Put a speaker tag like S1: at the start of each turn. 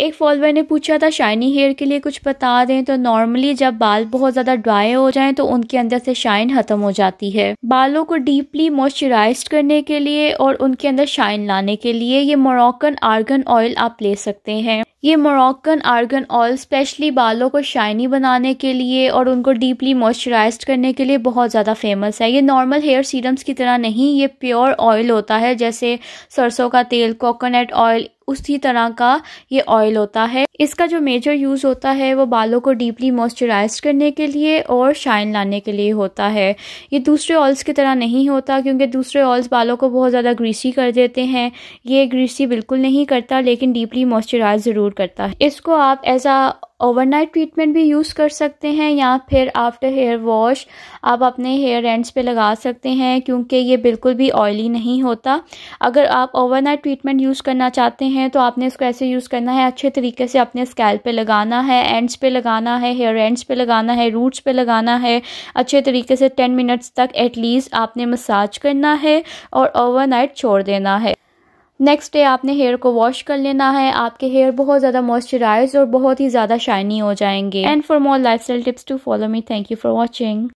S1: एक फॉलोअर ने पूछा था शाइनी हेयर के लिए कुछ बता दें तो नॉर्मली जब बाल बहुत ज़्यादा ड्राई हो जाएं तो उनके अंदर से शाइन ख़त्म हो जाती है बालों को डीपली मॉइस्चराइज करने के लिए और उनके अंदर शाइन लाने के लिए ये मोरक्कन आर्गन ऑयल आप ले सकते हैं ये मोरक्कन आर्गन ऑयल स्पेशली बालों को शाइनी बनाने के लिए और उनको डीपली मॉइस्चराइज करने के लिए बहुत ज़्यादा फेमस है ये नॉर्मल हेयर सीरम्स की तरह नहीं ये प्योर ऑयल होता है जैसे सरसों का तेल कोकोनट ऑयल उसी तरह का ये ऑयल होता है इसका जो मेजर यूज़ होता है वो बालों को डीपली मॉइस्चराइज करने के लिए और शाइन लाने के लिए होता है ये दूसरे ऑयल्स की तरह नहीं होता क्योंकि दूसरे ऑयल्स बालों को बहुत ज़्यादा ग्रीसी कर देते हैं ये ग्रीसी बिल्कुल नहीं करता लेकिन डीपली मॉइस्चराइज ज़रूर इंक्लूड करता है इसको आप एज आ ओवरनाइट ट्रीटमेंट भी यूज़ कर सकते हैं या फिर आफ्टर हेयर वॉश आप अपने हेयर एंड्स पे लगा सकते हैं क्योंकि ये बिल्कुल भी ऑयली नहीं होता अगर आप ओवरनाइट ट्रीटमेंट यूज़ करना चाहते हैं तो आपने इसको ऐसे यूज़ करना है अच्छे तरीके से अपने स्कैल पे लगाना है एंड्स पे लगाना है हेयर एंड्स पे लगाना है रूट्स पे लगाना है अच्छे तरीके से टेन मिनट्स तक एटलीस्ट आपने मसाज करना है और ओवर छोड़ देना है नेक्स्ट डे आपने हेयर को वॉश कर लेना है आपके हेयर बहुत ज़्यादा मॉइस्चराइज और बहुत ही ज़्यादा शाइनी हो जाएंगे and for more lifestyle tips to follow me thank you for watching